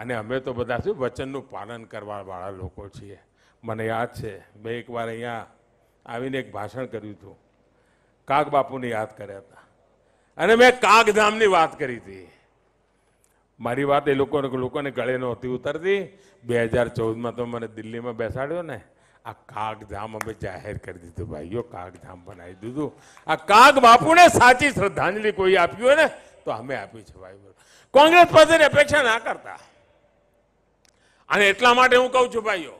અને અમે તો બધા શું વચનનું પાલન કરવાવાળા લોકો છીએ મને યાદ છે મેં એકવાર અહીંયા આવીને એક ભાષણ કર્યું હતું કાગ બાપુને યાદ કર્યા હતા અને મેં કાગધામની વાત કરી હતી મારી વાત એ લોકોને લોકોને ગળે નહોતી ઉતરતી બે હજાર ચૌદમાં તો મને દિલ્હીમાં બેસાડ્યો ને આ કાગધામ અમે જાહેર કરી દીધું ભાઈઓ કાગધામ બનાવી દીધું આ કાગ બાપુને સાચી શ્રદ્ધાંજલિ કોઈ આપ્યું હોય ને તો અમે આપી છે ભાઈ કોંગ્રેસ પાસેની અપેક્ષા ના કરતા અને એટલા માટે હું કહું છું ભાઈઓ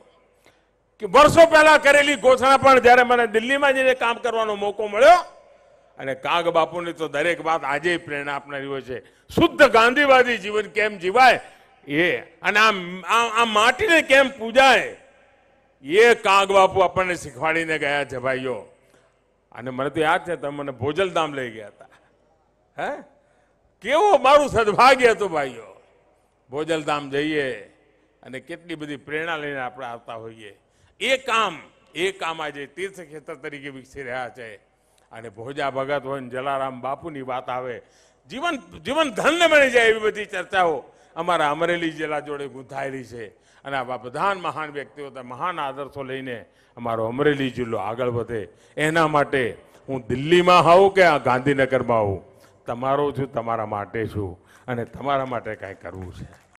કે વર્ષો પહેલા કરેલી ઘોષણા પણ જ્યારે મને દિલ્હીમાં જઈને કામ કરવાનો મોકો મળ્યો અને કાગ બાપુની તો દરેક વાત આજે પ્રેરણા આપનારી હોય છે શુદ્ધ ગાંધીવાદી જીવન કેમ જીવાય એ અને આ માટીને કેમ પૂજાય એ કાગ બાપુ આપણને શીખવાડીને ગયા છે ભાઈઓ અને મને તો યાદ છે તમે મને ભોજલધામ લઈ ગયા હતા હે કેવો મારું સદભાગ્ય હતું ભાઈઓ ભોજલધામ જઈએ અને કેટલી બધી પ્રેરણા લઈને આપણે આવતા હોઈએ એ કામ એ કામ આજે તીર્થક્ષેત્ર તરીકે વિકસી રહ્યા છે અને ભોજા ભગત હોય જલારામ બાપુની વાત આવે જીવન જીવન ધન્ય બની જાય એવી બધી ચર્ચાઓ અમારા અમરેલી જિલ્લા જોડે ગૂંથાયેલી છે અને આવા પ્રધાન મહાન વ્યક્તિઓ મહાન આદર્શો લઈને અમારો અમરેલી જિલ્લો આગળ વધે એના માટે હું દિલ્હીમાં હોઉં કે ગાંધીનગરમાં હોઉં તમારો છું તમારા માટે છું અને તમારા માટે કાંઈ કરવું છે